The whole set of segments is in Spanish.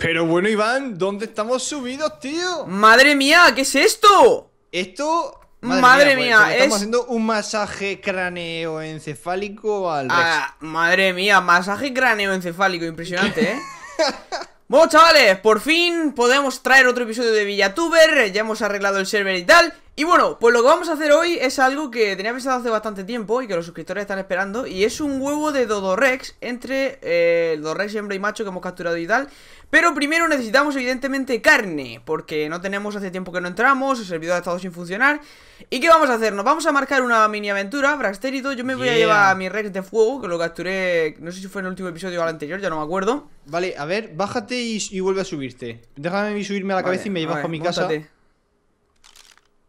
Pero bueno, Iván, ¿dónde estamos subidos, tío? ¡Madre mía! ¿Qué es esto? Esto... Madre, mía, pues, es... estamos haciendo un masaje craneoencefálico al ah, Madre mía, masaje craneoencefálico, impresionante, ¿eh? bueno, chavales, por fin podemos traer otro episodio de Villatuber, ya hemos arreglado el server y tal y bueno, pues lo que vamos a hacer hoy es algo que tenía pensado hace bastante tiempo y que los suscriptores están esperando Y es un huevo de Dodorex entre eh, el Dodorex hembra y macho que hemos capturado y tal Pero primero necesitamos evidentemente carne Porque no tenemos hace tiempo que no entramos, el servidor ha estado sin funcionar ¿Y qué vamos a hacer? Nos vamos a marcar una mini aventura, brastérido Yo me voy a llevar a mi Rex de fuego, que lo capturé, no sé si fue en el último episodio o al anterior, ya no me acuerdo Vale, a ver, bájate y, vuelve a subirte Déjame subirme a la cabeza y me llevas a, mi casa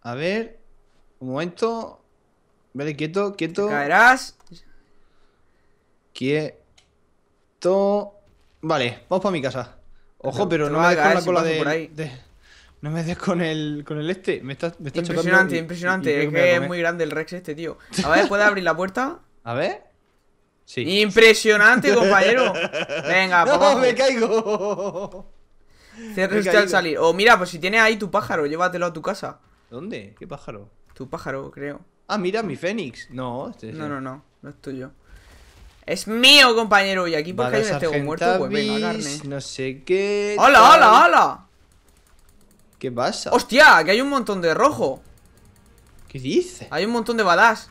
a ver. Un momento. Vale, quieto, quieto. caerás. Quieto. Vale, vamos para mi casa. Ojo, pero no me des con la cola de, No me des con el, con el este. Me está, me Impresionante, impresionante. es que es muy grande el Rex este, tío. A ver, ¿puedes abrir la puerta? A ver. Sí. Impresionante, compañero. Venga, no, me caigo. Te usted al salir. O mira, pues si tienes ahí tu pájaro, llévatelo a tu casa. ¿Dónde? ¿Qué pájaro? Tu pájaro, creo. Ah, mira, mi Fénix. No, este es No, no, no. No es tuyo. Es mío, compañero. Y aquí porque cae un muerto, pues venga, carne. No sé qué. ¡Hala, hala, hala! ¿Qué pasa? ¡Hostia! Que hay un montón de rojo. ¿Qué dices? Hay un montón de balas.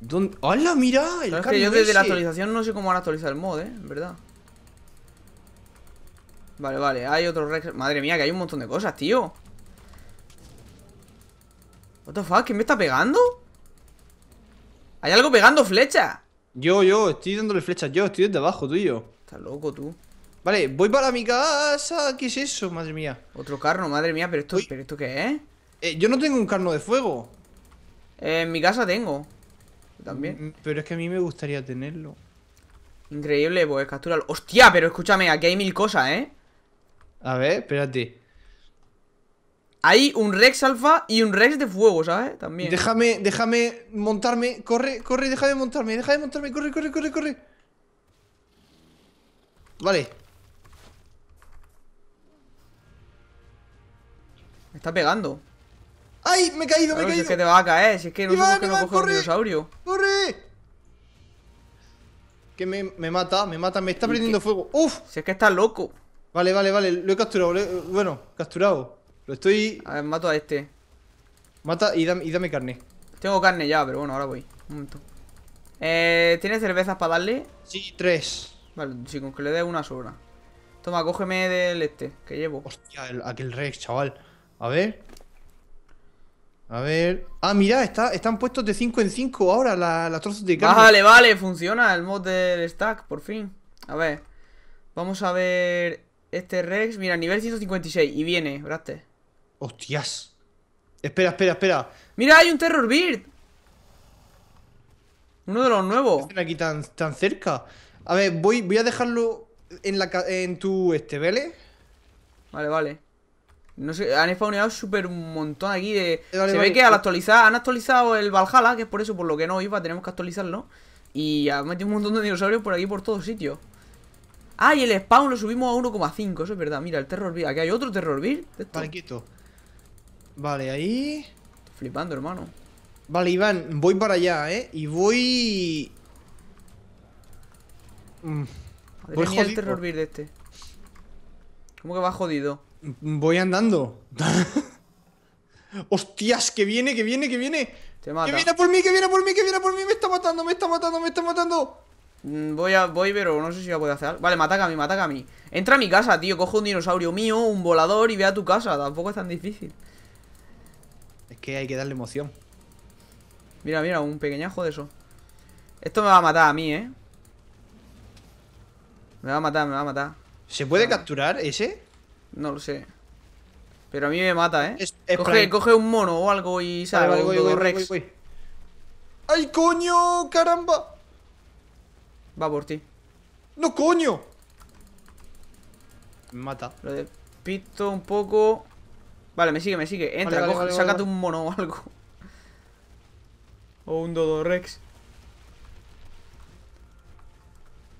¿Dónde? ¡Hala, mira! es que yo desde la actualización no sé cómo han actualizado el mod, ¿eh? En verdad. Vale, vale. Hay otro Rex. Madre mía, que hay un montón de cosas, tío. ¿Qué me está pegando? Hay algo pegando flecha Yo, yo, estoy dándole flechas yo, estoy desde abajo tuyo Estás loco tú Vale, voy para mi casa, ¿qué es eso? Madre mía Otro carno, madre mía, pero esto, ¿pero esto qué es? Eh, yo no tengo un carno de fuego eh, En mi casa tengo También mm, mm, Pero es que a mí me gustaría tenerlo Increíble, pues capturar... Hostia, pero escúchame, aquí hay mil cosas, ¿eh? A ver, espérate hay un Rex alfa y un Rex de fuego, ¿sabes? También. Déjame, déjame montarme. Corre, corre, déjame montarme. Déjame montarme. Corre, corre, corre, corre. Vale. Me está pegando. ¡Ay! Me he caído, me he caído. es que te va a caer. es que no somos que no coge corre, un dinosaurio. ¡Corre! Que me, mata, me mata. Me está prendiendo fuego. ¡Uf! Si es que está loco. Vale, vale, vale. Lo he capturado. bueno, capturado. Lo estoy... A ver, mato a este. Mata y dame, carne. Tengo carne ya, pero bueno, ahora voy. Un momento. Eh, cervezas para darle? Sí, tres. Vale, sí, con que le dé una sobra. Toma, cógeme del este, que llevo. Hostia, aquel Rex, chaval. A ver. A ver. Ah, mira, está, están puestos de 5 en 5 ahora las trozos de carne. Vale, vale, funciona el mod del stack, por fin. A ver. Vamos a ver este Rex. Mira, nivel 156. Y viene, braste. Hostias. Espera, espera, espera. ¡Mira, hay un Terror Bird! Uno de los nuevos. Están aquí tan, cerca. A ver, voy, voy a dejarlo en, la, en tu este, ¿vale? Vale, vale. No sé, han spawneado súper un montón aquí de... Eh, se ve que al actualizar, han actualizado el Valhalla, que es por eso por lo que no iba, tenemos que actualizarlo. Y ha metido un montón de dinosaurios por aquí, por todos sitios. Ah, y el spawn lo subimos a 1,5, eso es verdad. Mira, el Terror beard, Aquí hay otro Terror bird. Vale, Vale, ahí... flipando, hermano. Vale, Iván, voy para allá, ¿eh? Y voy... Mm, voy jodido. el terror de este. ¿Cómo que va jodido? Mm, voy andando. ¡Hostias! ¡Que viene, que viene, que viene! ¡Que viene por mí, que viene por mí, que viene por mí! ¡Me está matando, me está matando, me está matando! Mm, voy a... Voy, pero no sé si voy a poder hacer Vale, me ataca a mí, me ataca a mí Entra a mi casa, tío Cojo un dinosaurio mío, un volador y ve a tu casa Tampoco es tan difícil es que hay que darle emoción. Mira, mira, un pequeñajo de eso. Esto me va a matar a mí, ¿eh? Me va a matar, me va a matar. ¿Se puede capturar ese? No lo sé. Pero a mí me mata, ¿eh? coge, un mono o algo y sale vale, voy, Rex. ¡Ay, coño! ¡Caramba! Va por ti. ¡No, coño! Me mata. Lo despisto un poco. Vale, me sigue, me sigue. Entra, un mono o algo. O un Dodo Rex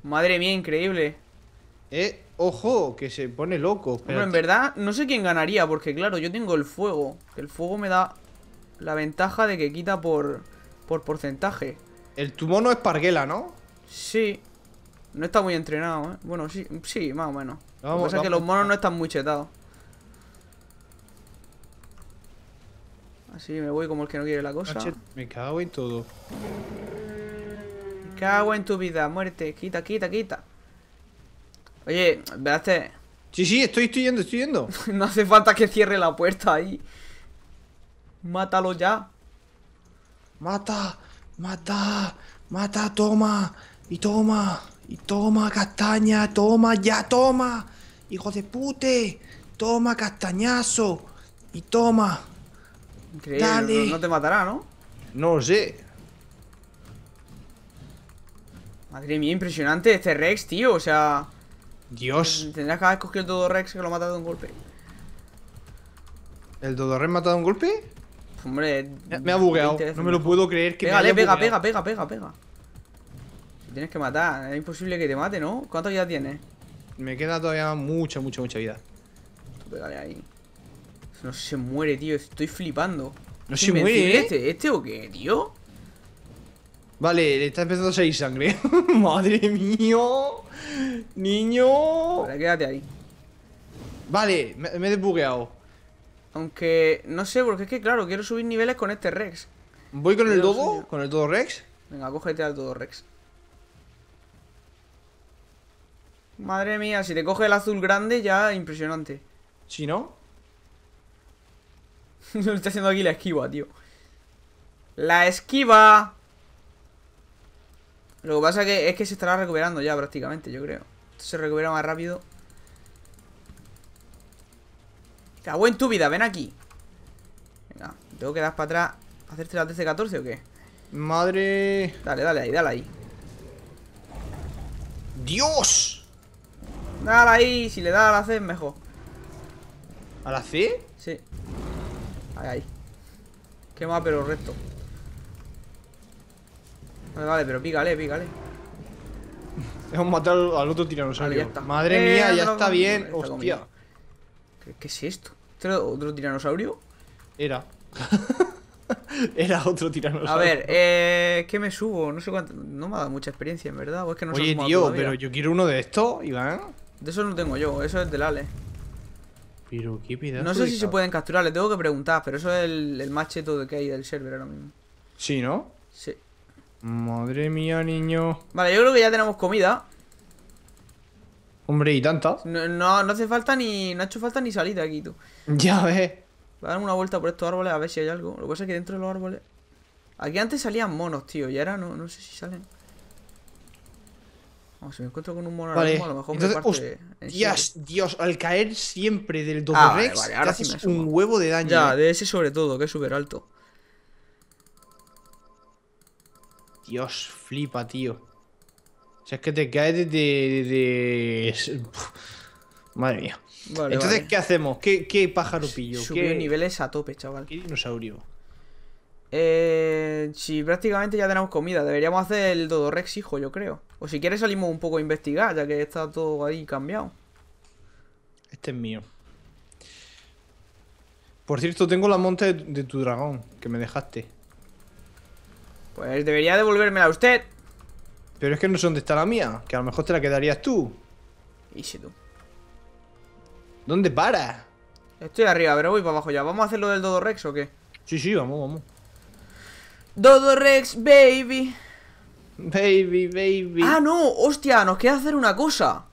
Madre mía, increíble. Eh, ojo, que se pone loco. Pero en verdad, no sé quién ganaría, porque claro, yo tengo el fuego. el fuego me da la ventaja de que quita por, por porcentaje. El tu mono es parguela, ¿no? Sí. No está muy entrenado, ¿eh? Bueno, sí, sí más o menos. Vamos, lo que pasa es que los monos no están muy chetados. Así me voy como el que no quiere la cosa. Me cago en todo. Me cago en tu vida, muerte. Quita, quita, quita. Oye, veaste. Sí, sí, estoy, estoy yendo, estoy yendo. no hace falta que cierre la puerta ahí. Mátalo ya. Mata, mata, mata, toma. Y toma, y toma, castaña, toma, ya, toma. Hijo de pute. Toma, castañazo. Y toma. Increíble. No te matará, ¿no? No sé. Madre mía, impresionante este Rex, tío. O sea. Dios. Tendrás que haber cogido el Rex que lo matado de un golpe. ¿El Dodorex mata de un golpe? Hombre, me ha bugueado. No me lo puedo creer que pega, pega, pega, pega, pega. tienes que matar, es imposible que te mate, ¿no? ¿Cuánta vida tienes? Me queda todavía mucha, mucha, mucha vida. Pégale ahí. No se muere, tío. Estoy flipando. No se muere, ¿Este, ¿Este, o qué, tío? Vale, le está empezando a salir sangre. Madre mía. Niño. Vale, quédate ahí. Vale, me, he desbugueado. Aunque, no sé, porque es que, claro, quiero subir niveles con este Rex. ¿Voy con el dodo? ¿Con el todo Rex? Venga, cógete al todo Rex. Madre mía, si te coge el azul grande ya impresionante. Si no? Lo está haciendo aquí la esquiva, tío. ¡La esquiva! Lo que pasa que es que se estará recuperando ya prácticamente, yo creo. Esto se recupera más rápido. Cabo en tu vida, ven aquí. Venga, tengo que dar para atrás. ¿Hacerte la 13-14 o qué? Madre. Dale, dale ahí, dale ahí. ¡Dios! Dale ahí, si le das a la C es mejor. ¿A la C? Sí. Ahí. más pero recto. Vale, vale, pero pícale, pícale. Hemos matado al otro tiranosaurio. Madre mía, ya está bien. Hostia. ¿Qué, es esto? ¿Este era otro tiranosaurio? Era. era otro tiranosaurio. A ver, eh, ¿qué me subo? No sé cuánto. No me ha dado mucha experiencia, en verdad. O es que no Oye, tío, pero yo quiero uno de estos, Iván. De eso no tengo yo, eso es del Ale. No sé si se pueden capturar, le tengo que preguntar, pero eso es el, el más que hay del server ahora mismo. Sí, ¿no? Sí. Madre mía, niño. Vale, yo creo que ya tenemos comida. Hombre, y tantas? No, no, hace falta ni. No ha hecho falta ni salir aquí, tú. Ya ves. Voy a dar una vuelta por estos árboles a ver si hay algo. Lo que pasa es que dentro de los árboles. Aquí antes salían monos, tío, y ahora no, no sé si salen. Oh, si me encuentro con un mono a lo mejor Entonces, me parte Dios, al caer siempre del doble ah, rex vale, un huevo de daño. Ya, eh. de ese sobre todo, que es súper alto. Dios, flipa, tío. O sea, es que te caes De, de... Madre mía. Entonces, ¿qué hacemos? ¿Qué, qué pájaro pillo? Subió niveles a tope, chaval. ¿Qué dinosaurio? Eh, si prácticamente ya tenemos comida, deberíamos hacer el Dodorex, hijo, yo creo. O si quieres salimos un poco a investigar, ya que está todo ahí cambiado. Este es mío. Por cierto, tengo la monta de, tu dragón, que me dejaste. Pues debería devolvérmela a usted. Pero es que no sé dónde está la mía, que a lo mejor te la quedarías tú. Y si tú. ¿Dónde para? Estoy arriba, pero voy para abajo ya. ¿Vamos a hacer lo del Dodorex o qué? Sí, sí, vamos, vamos. Dodo Rex, baby. Baby, baby. Ah, no, hostia, nos queda hacer una cosa.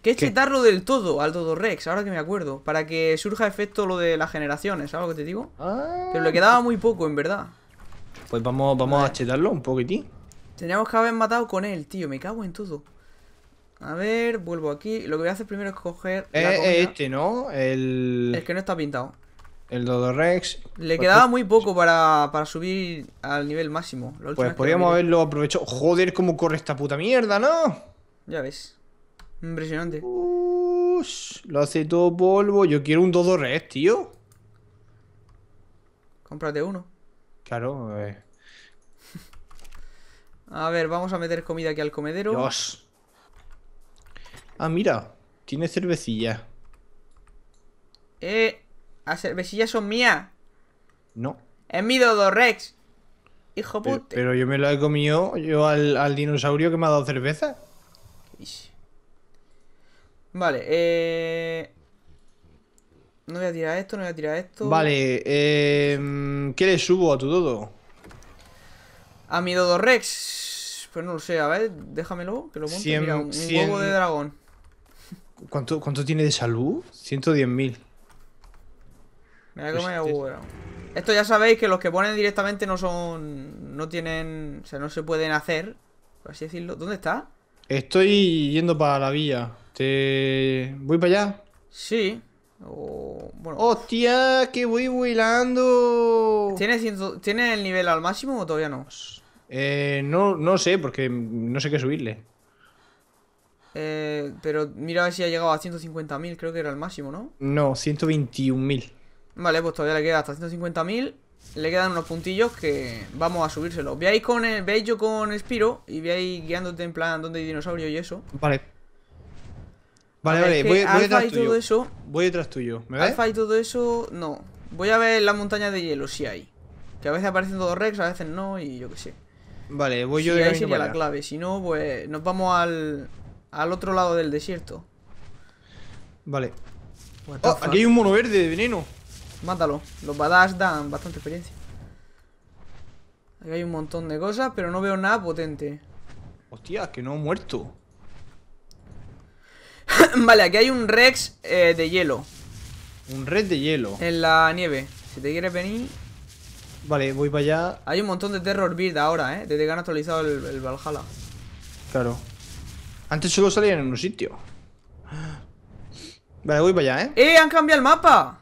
Que es chetarlo del todo al Dodo Rex, ahora que me acuerdo. Para que surja efecto lo de las generaciones, ¿sabes lo que te digo? Ah. Pero le quedaba muy poco, en verdad. Pues vamos, vamos a chetarlo un poquitín. Teníamos que haber matado con él, tío. Me cago en todo. A ver, vuelvo aquí. Lo que voy a hacer primero es coger. este, ¿no? El... El que no está pintado el rex Le pues, quedaba pues, muy poco para, subir al nivel máximo. pues podríamos haberlo aprovechado. Joder, cómo corre esta puta mierda, ¿no? Ya ves. Impresionante. Ush, lo hace todo polvo. Yo quiero un Dodorex, tío. Cómprate uno. Claro, a ver. a ver, vamos a meter comida aquí al comedero. Ah, mira. Tiene cervecilla. Eh, las cervecillas son mías. No. Es mi Dodorex. Hijo pute Pero, yo me lo he comido yo al, dinosaurio que me ha dado cerveza. Vale, eh... No voy a tirar esto, no voy a tirar esto. Vale, eh... ¿qué le subo a tu dodo? A mi Dodorex Rex. Pues no lo sé, a ver, déjamelo, que lo monte. Mira, un, huevo de dragón. ¿Cuánto, ¿Cuánto tiene de salud? 110.000. Pues Esto ya sabéis que los que ponen directamente no son... No tienen... O sea, no se pueden hacer. Por así decirlo. ¿Dónde está? Estoy yendo para la vía ¿Te... ¿Voy para allá? Sí. Bueno. ¡Hostia! ¡Que voy bailando! ¿Tiene, ¿Tiene el nivel al máximo o todavía no? Eh, no, no sé, porque no sé qué subirle. Eh, pero mira a ver si ha llegado a 150.000, creo que era el máximo, ¿no? No, 121.000. Vale, pues todavía le queda hasta 150.000 Le quedan unos puntillos que vamos a subírselos Veáis con el, yo con Spiro Y veáis guiándote en plan donde hay dinosaurio y eso Vale Vale, vale, voy, voy detrás tuyo. eso, voy detrás tuyo, ¿me y todo eso, no Voy a ver la montaña de hielo, si hay Que a veces aparecen todos rex, a veces no y yo qué sé Vale, voy yo de ahí sería la clave, si no, pues nos vamos al, al otro lado del desierto Vale oh, aquí hay un mono verde de veneno Mátalo. Los badass dan bastante experiencia. Aquí hay un montón de cosas, pero no veo nada potente. Hostia, que no he muerto. vale, aquí hay un Rex eh, de hielo. Un Rex de hielo. En la nieve. Si te quieres venir... Vale, voy para allá. Hay un montón de Terror Build ahora, ¿eh? Desde que han actualizado el, el Valhalla. Claro. Antes solo salían en un sitio. Vale, voy para allá, ¿eh? ¡Eh! ¡Han cambiado el mapa!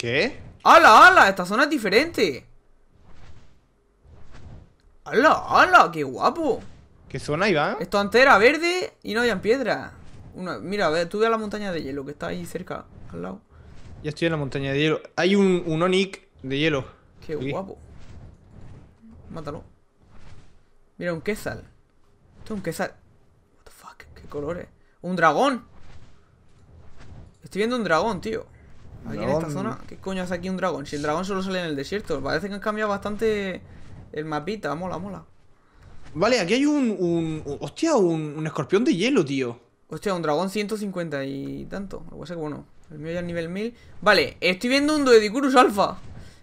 ¿Qué? ¡Hala, hala! Esta zona es diferente. ¡Hala, hala! ¡Qué guapo! ¿Qué zona, iba? Esto antes era verde y no habían piedra. mira, tú ve a la montaña de hielo que está ahí cerca, al lado. Ya estoy en la montaña de hielo. Hay un, un Onic de hielo. Qué guapo. Mátalo. Mira, un Quesal. Esto es un Quesal. What the fuck, qué colores. Un dragón. Estoy viendo un dragón, tío. Aquí en esta zona, ¿qué coño hace aquí un dragón? Si el dragón solo sale en el desierto, parece que han cambiado bastante el mapita, mola, mola. Vale, aquí hay un. un, hostia, un, escorpión de hielo, tío. Hostia, un dragón 150 y tanto. Lo que que bueno, el mío ya es nivel 1000. Vale, estoy viendo un Doedicurus alfa.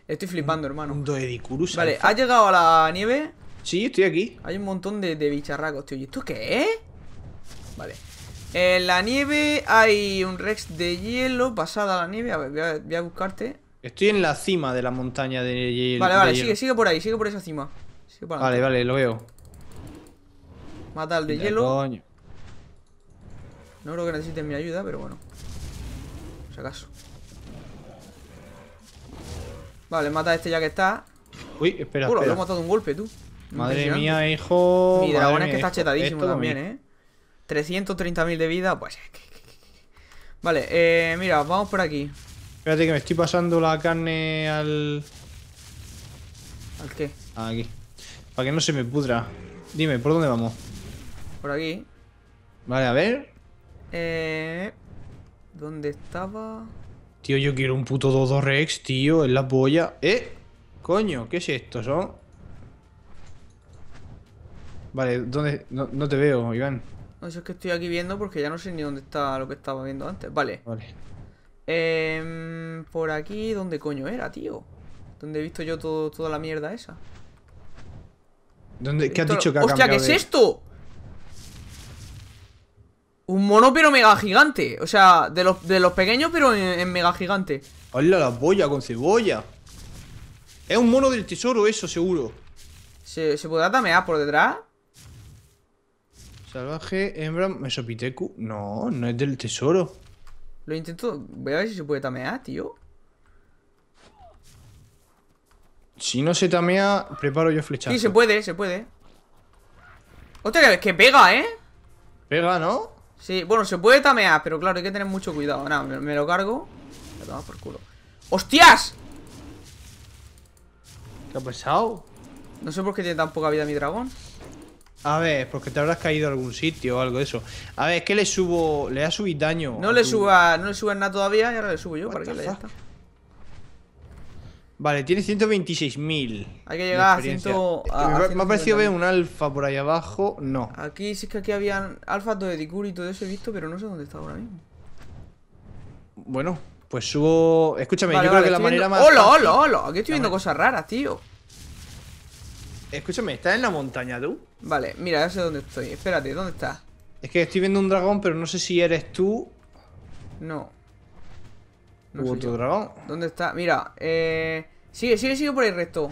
Estoy flipando, hermano. Un Doedicurus Vale, ha llegado a la nieve? Sí, estoy aquí. Hay un montón de, de bicharracos, tío. ¿Y esto qué es? Vale. En la nieve hay un Rex de hielo. Pasada la nieve. A ver, voy a, buscarte. Estoy en la cima de la montaña de, hielo. Vale, vale, sigue, sigue por ahí, sigue por esa cima. vale, vale, lo veo. Mata al de hielo. No creo que necesiten mi ayuda, pero bueno. Por si acaso. Vale, mata a este ya que está. Uy, espera, lo hemos matado de un golpe, tú. Madre mía, hijo. Mi dragón es que está chetadísimo también, eh. 330.000 de vida. Pues... Eh, vale, eh, mira, vamos por aquí. Espérate que me estoy pasando la carne al... ¿Al qué? Ah, aquí. Para que no se me pudra. Dime, ¿por dónde vamos? Por aquí. Vale, a ver. Eh... ¿Dónde estaba? Tío, yo quiero un puto dodo rex, tío, en la polla. ¡Eh! Coño, ¿qué es esto? Son... Vale, ¿dónde...? no te veo, Iván. Eso es que estoy aquí viendo porque ya no sé ni dónde está lo que estaba viendo antes. Vale. Vale. Em, por aquí, ¿dónde coño era, tío? ¿Dónde he visto yo todo, toda la mierda esa? ¿Qué has dicho que ha ¡Hostia, qué es esto! Un mono pero mega gigante. O sea, de los, pequeños pero en, mega gigante. ¡Hala, la boya con cebolla. Es un mono del tesoro eso, seguro. ¿Se, ¿se podrá tamear por detrás? Salvaje, hembra, mesopitecu. No, no es del tesoro. Lo intento. Voy a ver si se puede tamear, tío. Si no se tamea, preparo yo flechazo. Sí, se puede, se puede. Otra vez, que pega, ¿eh? Pega, ¿no? Sí, bueno, se puede tamear, pero claro, hay que tener mucho cuidado. Nada, me, lo cargo. por culo. ¡Hostias! ¿Qué ha pasado? No sé por qué tiene tan poca vida mi dragón. A ver, porque te habrás caído a algún sitio o algo de eso. A ver, es que le subo. Le ha subido daño. No le suba. No le subas nada todavía y ahora le subo yo para que le está. Vale, tiene 126.000. Hay que llegar a 100. me, ha parecido ver un alfa por ahí abajo. No. Aquí sí que aquí habían alfas de Edicur y todo eso he visto, pero no sé dónde está ahora mismo. Bueno, pues subo. Escúchame, yo creo que la manera más. ¡Hola, hola, hola! Aquí estoy viendo cosas raras, tío. Escúchame, ¿estás en la montaña tú? Vale, mira, ya sé dónde estoy. Espérate, ¿dónde estás? Es que estoy viendo un dragón, pero no sé si eres tú. No. no otro dragón? ¿Dónde está? Mira, eh... Sigue, sigue, sigue por ahí resto.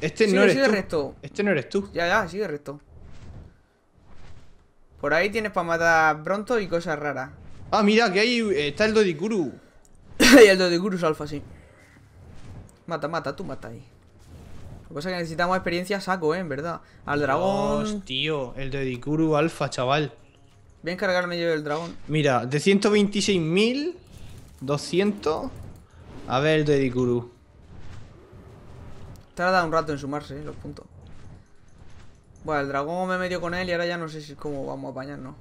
Este no eres tú. Recto. Este no eres tú. Ya, ya, sigue recto. Por ahí tienes para matar pronto y cosas raras. Ah, mira, que ahí eh, está el Dodiguru y el es alfa, sí. Mata, mata, tú mata ahí. Cosa que necesitamos experiencia saco, eh, en verdad. Al dragón. Hostia, tío, el de Dikuru Alfa, chaval. Voy a encargarme yo del dragón. Mira, de 126.200... A ver el de Dikuru. Tarda un rato en sumarse, eh, los puntos. Bueno, el dragón me metió con él y ahora ya no sé si cómo vamos a apañarnos.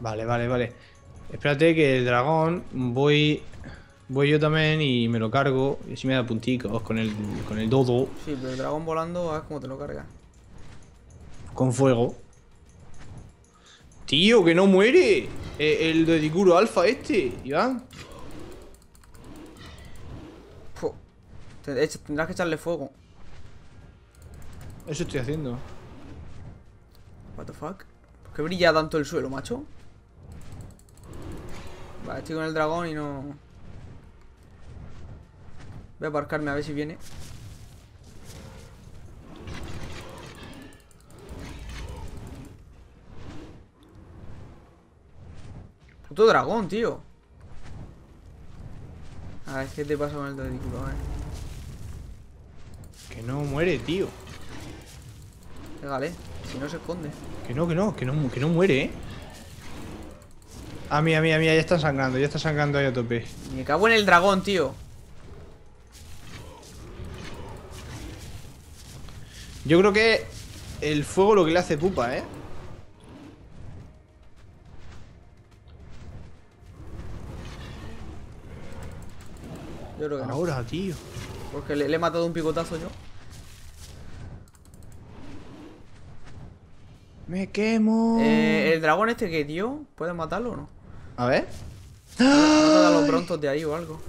Vale, vale, vale. Espérate que el dragón voy Voy yo también y me lo cargo. Y si me da punticos con el, con el dodo. Sí, pero el dragón volando, a ver cómo te lo carga. Con fuego. Tío, que no muere. Eh, el, de Alfa este, Iván. Tendrás que echarle fuego. Eso estoy haciendo. What the fuck? ¿Por qué brilla tanto el suelo, macho? Vale, estoy con el dragón y no... Voy a aparcarme a ver si viene. Puto dragón, tío. A ver, ¿qué te pasa con el a eh? Que no muere, tío. Pégale, si no se esconde. Que no, que no, que no, que no muere, eh. a mí, a mí, ya está sangrando, ya está sangrando ahí a tope. Me cago en el dragón, tío. Yo creo que el fuego lo que le hace pupa, ¿eh? Yo creo que Ahora, tío. Porque le, he matado un picotazo yo. Me quemo. Eh, el dragón este que dio, ¿puedes matarlo o no? A ver. Mátalo pronto los prontos de ahí o algo.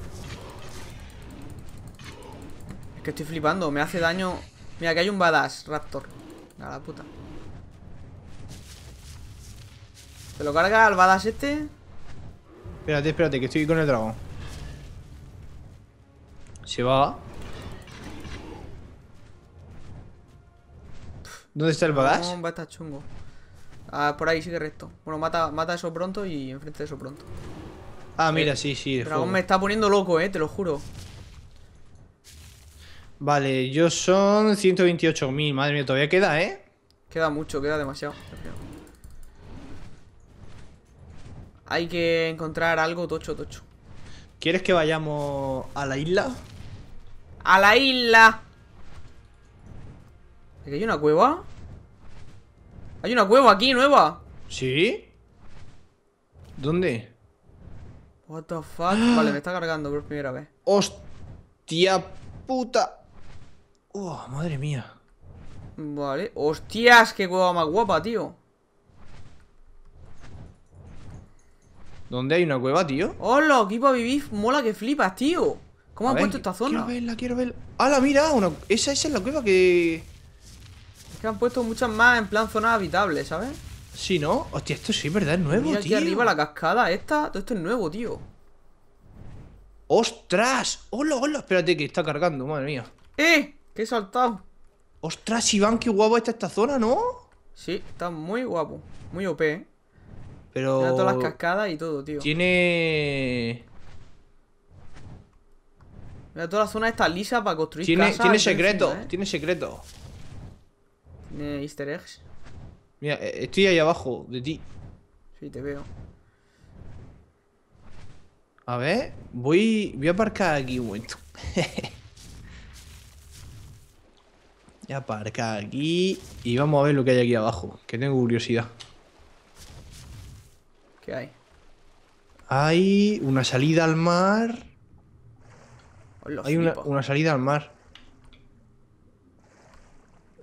Es que estoy flipando, me hace daño Mira, que hay un badass, Raptor. A la puta. ¿Se lo carga al badass este? Espérate, espérate, que estoy con el dragón. Se va. ¿Dónde está el badass? va a estar chungo. Ah, por ahí sigue recto. Bueno, mata, mata eso pronto y enfrente de eso pronto. Ah, mira, sí, sí. El dragón me está poniendo loco, eh, te lo juro. Vale, yo son 128.000. Madre mía, todavía queda, ¿eh? Queda mucho, queda demasiado. Hay que encontrar algo tocho, tocho. ¿Quieres que vayamos a la isla? ¡A la isla! hay una cueva? ¿Hay una cueva aquí nueva? ¿Sí? ¿Dónde? What the fuck? Vale, me está cargando por primera vez. ¡Hostia puta! Oh, madre mía. Vale. ¡Hostias! ¡Qué cueva más guapa, tío! ¿Dónde hay una cueva, tío? ¡Hola! equipo a vivir mola que flipas, tío. ¿Cómo han puesto esta zona? Quiero verla, quiero verla. ¡Hala, mira! Una... Esa, es la cueva que... Es que han puesto muchas más en plan zonas habitables, ¿sabes? Sí, ¿no? Hostia, esto sí, ¿verdad? Es nuevo, mira tío. aquí arriba la cascada esta. Todo esto es nuevo, tío. ¡Ostras! ¡Hola, hola! Espérate que está cargando, madre mía. ¡Eh! ¿Qué saltado? Ostras, Iván, qué guapo está esta zona, ¿no? Sí, está muy guapo. Muy OP, ¿eh? Pero... Mira todas las cascadas y todo, tío. Tiene... Mira, toda la zona está lisa para construir Tiene, casas tiene secreto, ¿eh? tiene secreto. Tiene easter eggs. Mira, eh, estoy ahí abajo de ti. Sí, te veo. A ver, voy, voy a aparcar aquí un momento. Voy aparcar aquí y vamos a ver lo que hay aquí abajo, que tengo curiosidad. ¿Qué hay? Hay una salida al mar. Oh, hay una, salida al mar.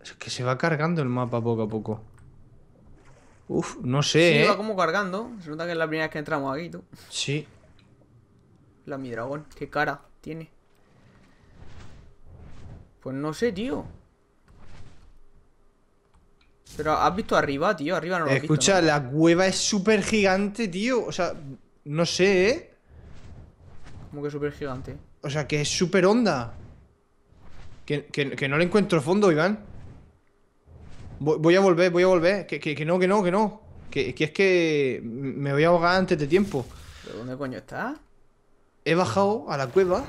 Es que se va cargando el mapa poco a poco. Uf, no sé. Se ¿eh? va como cargando. Se nota que es la primera vez que entramos aquí, tú. Sí. La mi dragón, qué cara tiene. Pues no sé, tío. Pero has visto arriba, tío, arriba no lo Escucha, visto, la cueva es súper gigante, tío. O sea, no sé, ¿eh? Como que súper gigante. O sea, que es súper onda. Que, no le encuentro fondo, Iván. Voy, a volver, voy a volver. Que, no, que no, que no. Que, es que me voy a ahogar antes de tiempo. dónde coño está? He bajado a la cueva.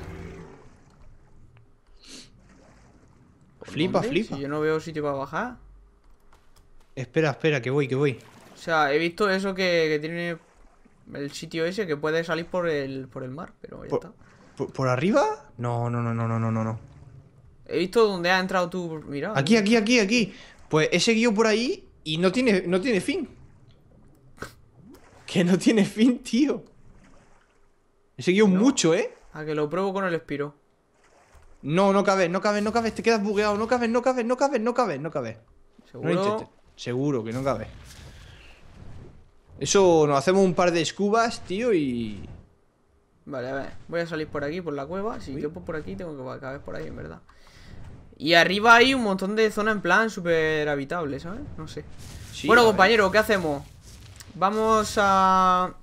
Flipa, flipa. Si yo no veo sitio para bajar. Espera, espera, que voy, que voy. O sea, he visto eso que, tiene el sitio ese que puede salir por el, por el mar, pero ya está. Por, arriba? No, no, no, no, no, no, no. He visto donde ha entrado tú, mira. Aquí, aquí, aquí, aquí. Pues he seguido por ahí y no tiene, no tiene fin. que no tiene fin, tío. He seguido mucho, ¿eh? A que lo pruebo con el espiro. No, no cabes, no cabes, no cabes, te quedas bugueado, no cabes, no cabes, no cabes, no cabes, no cabe. ¿Seguro? Seguro que no cabe. Eso, nos hacemos un par de escubas, tío, y... Vale, a ver. Voy a salir por aquí, por la cueva. Si yo por aquí, tengo que acabar por ahí, en verdad. Y arriba hay un montón de zonas en plan súper habitable, ¿sabes? No sé. bueno, compañero, ¿qué hacemos? Vamos a...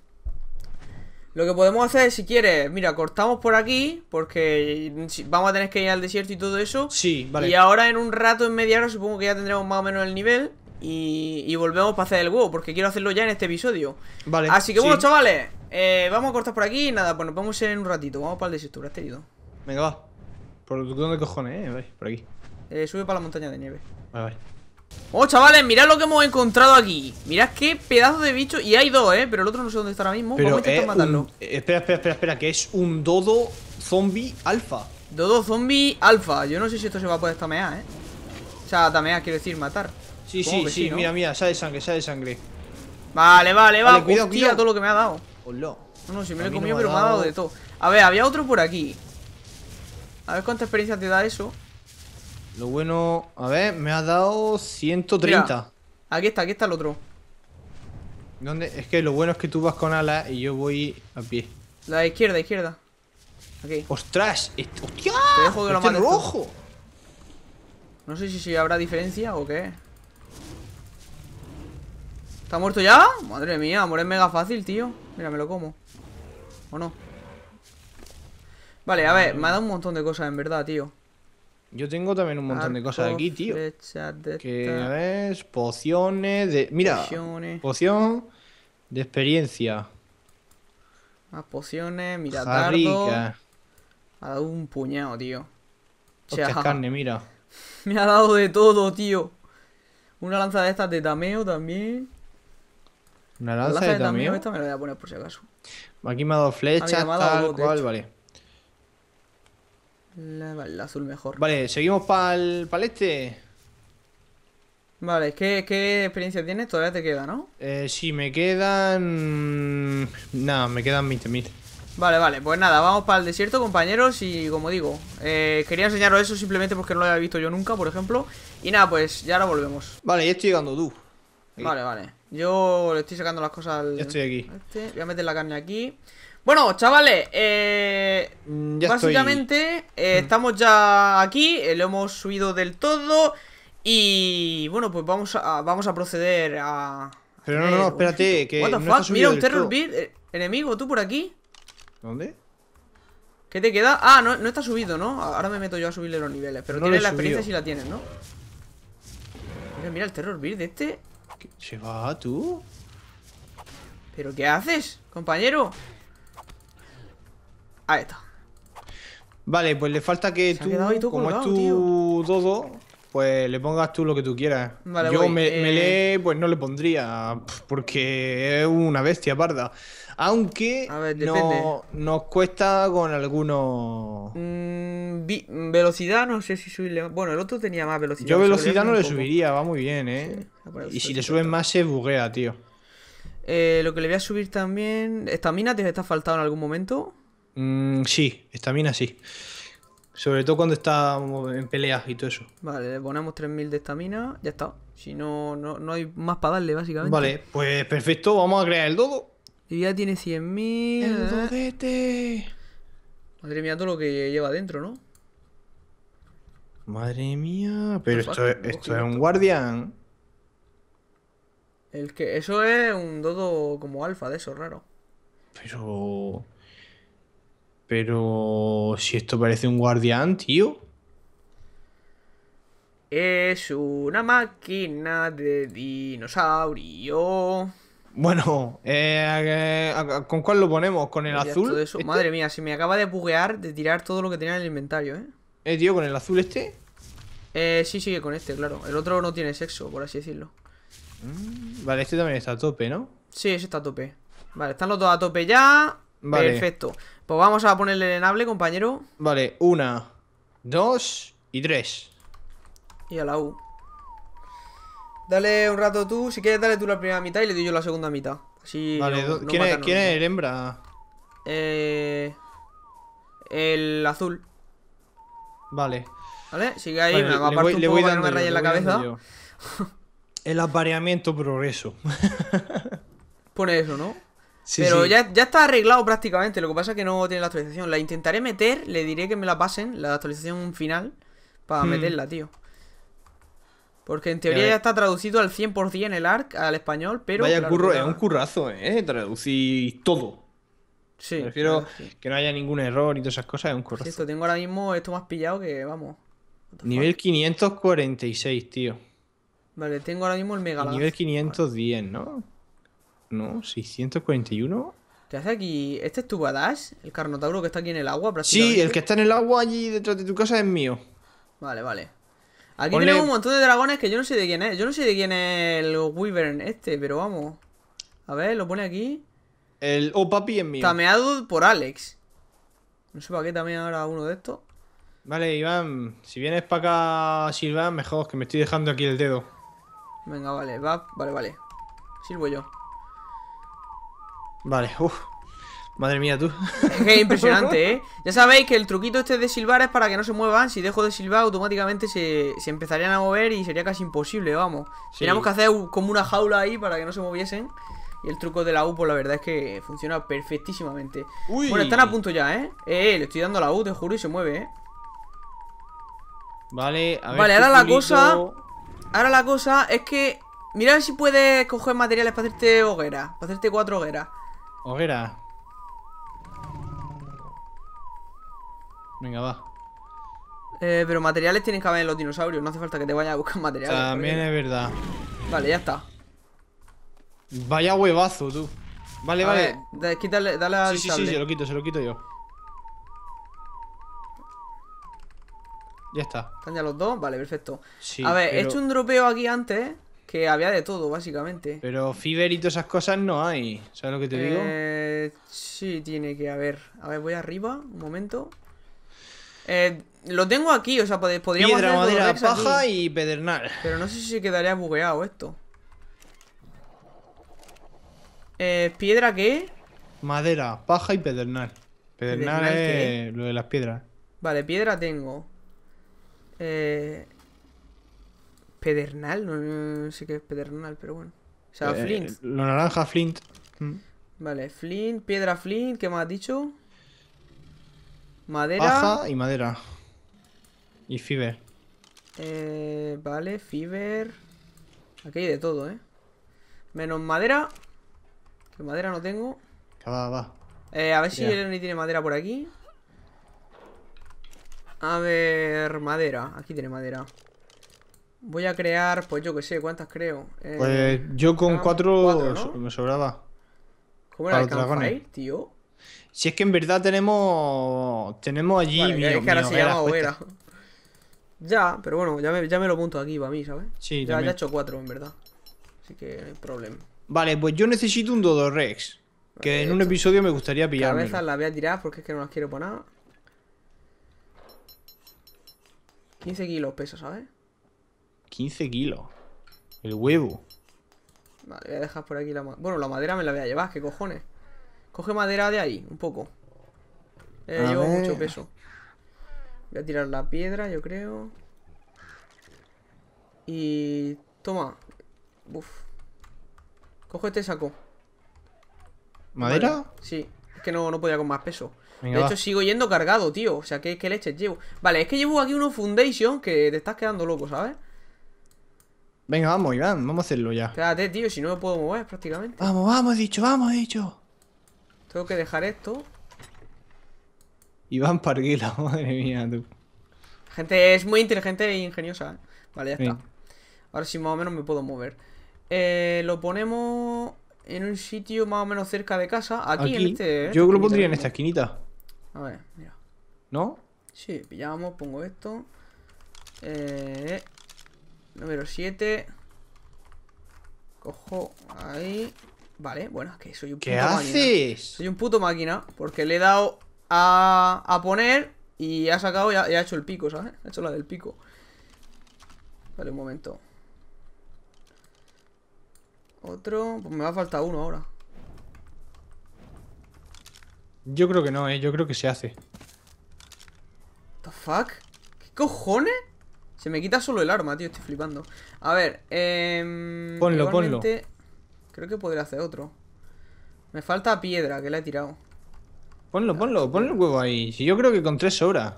Lo que podemos hacer, si quieres, mira, cortamos por aquí, porque vamos a tener que ir al desierto y todo eso. Sí, vale. Y ahora en un rato, en media hora, supongo que ya tendremos más o menos el nivel. Y, volvemos para hacer el huevo, porque quiero hacerlo ya en este episodio. Vale. Así que bueno, chavales, eh, vamos a cortar por aquí. Nada, pues nos vemos en un ratito. Vamos para el desierto, tenido? Venga, va. ¿Por dónde cojones, eh? por aquí. Eh, sube para la montaña de nieve. Vale, Oh, chavales, mirad lo que hemos encontrado aquí. Mirad qué pedazo de bicho. Y hay dos, ¿eh? Pero el otro no sé dónde está ahora mismo. Vamos a Espera, espera, espera, espera, que es un dodo zombie alfa. Dodo zombie alfa. Yo no sé si esto se va a poder tamear, ¿eh? O sea, tamear, quiere decir, matar. Sí, sí, sí, mira, mira, sale sangre, sale sangre. Vale, vale, vale. Va. todo lo que me ha dado. Hola. No, no, si me lo he comido, pero me ha dado de todo. A ver, había otro por aquí. A ver cuánta experiencia te da eso. Lo bueno... A ver, me ha dado 130. aquí está, aquí está el otro. ¿Dónde? Es que lo bueno es que tú vas con alas y yo voy a pie. La izquierda, izquierda. Aquí. ¡Ostras! ¡Hostia! Este rojo! No sé si, si habrá diferencia o qué. ¿Está muerto ya? Madre mía, amor es mega fácil, tío Mira, me lo como ¿O no? Vale, a ver, me ha dado un montón de cosas, en verdad, tío Yo tengo también un montón de cosas aquí, tío Que, a ver, pociones de... Mira, poción de experiencia Más ah, pociones, mira, tardo Ha dado un puñado, tío Hostia, carne, mira Me ha dado de todo, tío Una lanza de estas de tameo también una lanza, también esto me lo voy a poner por si acaso. Aquí me ha dado flechas, tal cual, vale. el azul mejor. Vale, seguimos para el este. Vale, ¿qué, ¿qué experiencia tienes? Todavía te queda, ¿no? Eh, sí, me quedan... Nada, me quedan 20.000. Vale, vale, pues nada, vamos para el desierto, compañeros, y como digo, eh, quería enseñaros eso simplemente porque no lo había visto yo nunca, por ejemplo. Y nada, pues ya ahora volvemos. Vale, ya estoy llegando tú. Vale, vale. Yo le estoy sacando las cosas al... Ya estoy aquí. Este. Voy a meter la carne aquí. Bueno, chavales, eh, mm, básicamente eh, mm. estamos ya aquí, eh, lo hemos subido del todo y bueno, pues vamos a, vamos a proceder a... Pero no, no, no, espérate, que... Mira, un Terror Beard eh, enemigo, tú por aquí. ¿Dónde? ¿Qué te queda? Ah, no, está subido, ¿no? Ahora me meto yo a subirle los niveles, pero tienes la experiencia si la tienes, ¿no? Mira, mira el Terror Beard de este. ¿Se va tú? ¿Pero qué haces, compañero? Ahí está. Vale, pues le falta que tú, como es tu todo pues le pongas tú lo que tú quieras. Yo me, eh. le... pues no le pondría, porque es una bestia parda. Aunque nos, cuesta con algunos... Mm, velocidad no sé si subirle. Bueno, el otro tenía más velocidad. Yo velocidad no le subiría, va muy bien, ¿eh? y si le suben más se buguea, tío. Eh, lo que le voy a subir también... ¿Estamina te está faltado en algún momento? Mm, sí, estamina sí. Sobre todo cuando está en peleas y todo eso. Vale, le ponemos 3000 de estamina, ya está. Si no, no, hay más para darle, básicamente. Vale, pues perfecto, vamos a crear el dodo. Y ya tiene 100.000. El dodete. Madre mía, todo lo que lleva dentro, ¿no? Madre mía, pero pues esto, es, un guardián. El que eso es un dodo como alfa de eso, raro. Pero pero si esto parece un guardián, tío. Es una máquina de dinosaurio. Bueno, eh, ¿con cuál lo ponemos? ¿Con el pues azul? Este. Madre mía, se me acaba de buguear de tirar todo lo que tenía en el inventario, ¿eh? Eh, tío, con el azul este. Eh, sí, sigue con este, claro. El otro no tiene sexo, por así decirlo. Mm, vale, este también está a tope, ¿no? Sí, ese está a tope. Vale, están los dos a tope ya. Vale. Perfecto. Pues vamos a ponerle el enable, compañero. Vale, una, dos y tres. Y a la U. Dale un rato tú. Si quieres, dale tú la primera mitad y le doy yo la segunda mitad. vale, ¿quién es el hembra? Eh, el azul. Vale. ¿Vale? Sigue ahí, me voy, un poco para no en la cabeza. El apareamiento progreso. Pone eso, ¿no? Pero Ya, ya está arreglado prácticamente, lo que pasa es que no tiene la actualización. La intentaré meter, le diré que me la pasen, la actualización final, para hmm. meterla, tío. Porque en teoría ya está traducido al 100% el ARC, al español, pero... Vaya curro, es un currazo, ¿eh? Traducir todo. Sí. que no haya ningún error y todas esas cosas, es un corazón. esto tengo ahora mismo esto más pillado que, vamos. Nivel 546, tío. Vale, tengo ahora mismo el mega. Nivel 510, ¿no? No, 641. ¿Qué hace aquí? ¿Este es tu Badash? ¿El carnotauro que está aquí en el agua? Sí, el que está en el agua allí detrás de tu casa es mío. Vale, vale. Aquí tenemos un montón de dragones que yo no sé de quién es. Yo no sé de quién es el Wyvern este, pero vamos. A ver, lo pone aquí. El Oh Papi es mío. Tameado por Alex. No sé para qué también ahora uno de estos. Vale, Iván, si vienes para acá, silbar mejor que me estoy dejando aquí el dedo. Venga, vale, va, vale, vale. Silvo yo. Vale, uff. Madre mía, tú. Es impresionante, ¿eh? Ya sabéis que el truquito este de silbar es para que no se muevan. Si dejo de silbar, automáticamente se, se empezarían a mover y sería casi imposible, vamos. tendríamos que hacer como una jaula ahí para que no se moviesen. Y el truco de la U, pues la verdad es que funciona perfectísimamente. Bueno, están a punto ya, ¿eh? Eh, le estoy dando la U, te juro, y se mueve, ¿eh? Vale, a ver. Vale, ahora la cosa. Ahora la cosa es que. Mira si puedes coger materiales para hacerte hogueras. Para hacerte cuatro hogueras. ¿Hogueras? Venga, va. Eh, pero materiales tienen que haber en los dinosaurios. No hace falta que te vayas a buscar materiales. También es verdad. Vale, ya está. Vaya huevazo, tú. Vale, vale. dale al sí, sí, sí, se lo quito, se lo quito yo. Ya está. ¿Están ya los dos? Vale, perfecto. a ver, he hecho un dropeo aquí antes que había de todo, básicamente. Pero Fiber y todas esas cosas no hay. ¿Sabes lo que te digo? Eh, sí, tiene que haber. A ver, voy arriba, un momento. Eh, lo tengo aquí, o sea, podríamos Piedra, hacer madera, paja y pedernal. Pero no sé si quedaría bugueado esto. Eh, ¿Piedra qué? Madera, paja y pedernal. Pedernal, es lo de las piedras. Vale, piedra tengo. Eh, pedernal, no, sé qué es pedernal, pero bueno. O sea, eh, flint. Lo naranja, flint. Mm. Vale, flint, piedra flint, ¿qué me has dicho? Madera. Paja y madera. Y fiber. vale, fiber. Aquí hay de todo, ¿eh? Menos madera. Que madera no tengo. Eh, a ver si si Eleni tiene madera por aquí. A ver, madera. Aquí tiene madera. Voy a crear, pues yo que sé, ¿cuántas creo? Eh, pues yo con cuatro, me sobraba. ¿Cómo era el campfire, tío? Si es que en verdad tenemos. Tenemos allí. Ya, pero bueno, ya me, me, lo punto aquí para mí, ¿sabes? ya, ya he hecho cuatro, en verdad. Así que no hay problema. Vale, pues yo necesito un Dodorex. Que en un episodio me gustaría pillar Cabeza la voy a tirar porque es que no las quiero poner. 15 kilos peso, ¿sabes? 15 kilos. El huevo. Vale, voy a dejar por aquí la madera. Bueno, la madera me la voy a llevar, ¿qué cojones? Coge madera de ahí, un poco. llevo mucho peso. Voy a tirar la piedra, yo creo. Y... Toma. Uf, Cojo este saco. ¿Madera? sí, es que no, no podía con más peso. de hecho, sigo yendo cargado, tío. O sea, ¿qué, ¿qué, leches llevo? Vale, es que llevo aquí unos Foundation que te estás quedando loco, ¿sabes? Venga, vamos, Iván, vamos a hacerlo ya. Espérate, tío, si no me puedo mover prácticamente. Vamos, vamos, dicho, vamos, dicho. Tengo que dejar esto. Iván Parguila, madre mía, tú. Gente, es muy inteligente e ingeniosa. ¿eh? Vale, ya está. Ahora sí, más o menos me puedo mover. Eh, lo ponemos en un sitio más o menos cerca de casa. Aquí, en este. Eh. Yo lo pondría en esta esquinita. A ver, mira. ¿No? Sí, pillamos, pongo esto. Eh, número 7. Cojo ahí. Vale, bueno, es que soy un puto ¿Qué haces? Soy un puto máquina. Porque le he dado a, a poner y ha sacado y ha, y ha hecho el pico, ¿sabes? Ha hecho la del pico. Vale, un momento. Otro... Pues me va a faltar uno ahora. Yo creo que no, eh. Yo creo que se hace. ¿The fuck? ¿Qué cojones? Se me quita solo el arma, tío. Estoy flipando. A ver, eh... Ponlo, ponlo. Creo que podría hacer otro. Me falta piedra, que la he tirado. Ponlo, ah, ponlo, ponlo el huevo ahí. Si yo creo que con tres horas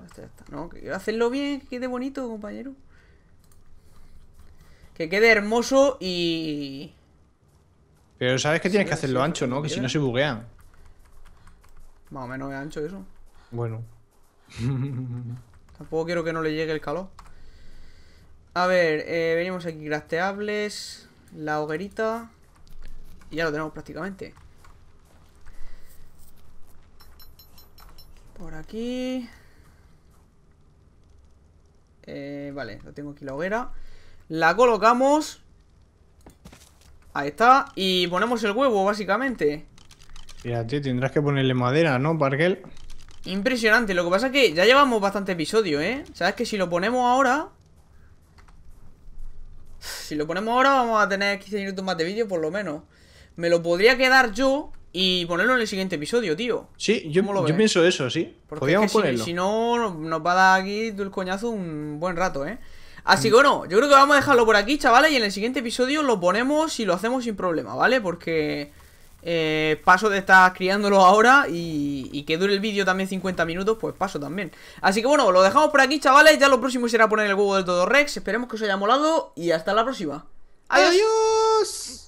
No, quiero hacerlo bien, que quede bonito, compañero. Que quede hermoso y... Pero sabes que tienes que hacerlo ancho, ¿no? Que si no se buguean. Más o menos ancho eso. Bueno. Tampoco quiero que no le llegue el calor. A ver, eh, venimos aquí Grasteables la hoguerita. Y ya lo tenemos prácticamente. Por aquí. Eh, vale, lo tengo aquí la hoguera. La colocamos. Ahí está. Y ponemos el huevo, básicamente. Mira, tío, tendrás que ponerle madera, ¿no, Parkel? Impresionante. Lo que pasa es que ya llevamos bastante episodio, ¿eh? Sabes que si lo ponemos ahora... Si lo ponemos ahora vamos a tener 15 minutos más de vídeo, por lo menos. Me lo podría quedar yo y ponerlo en el siguiente episodio, tío. Sí, yo, pienso eso, sí. Porque Podríamos ponerlo. si, no, nos va a dar aquí el coñazo un buen rato, ¿eh? Así que bueno, yo creo que vamos a dejarlo por aquí, chavales, y en el siguiente episodio lo ponemos y lo hacemos sin problema, ¿vale? Porque eh, paso de estar criándolo ahora y, que dure el vídeo también 50 minutos, pues paso también. Así que bueno, lo dejamos por aquí, chavales, ya lo próximo será poner el huevo del todo Rex, esperemos que os haya molado y hasta la próxima. ¡Adiós!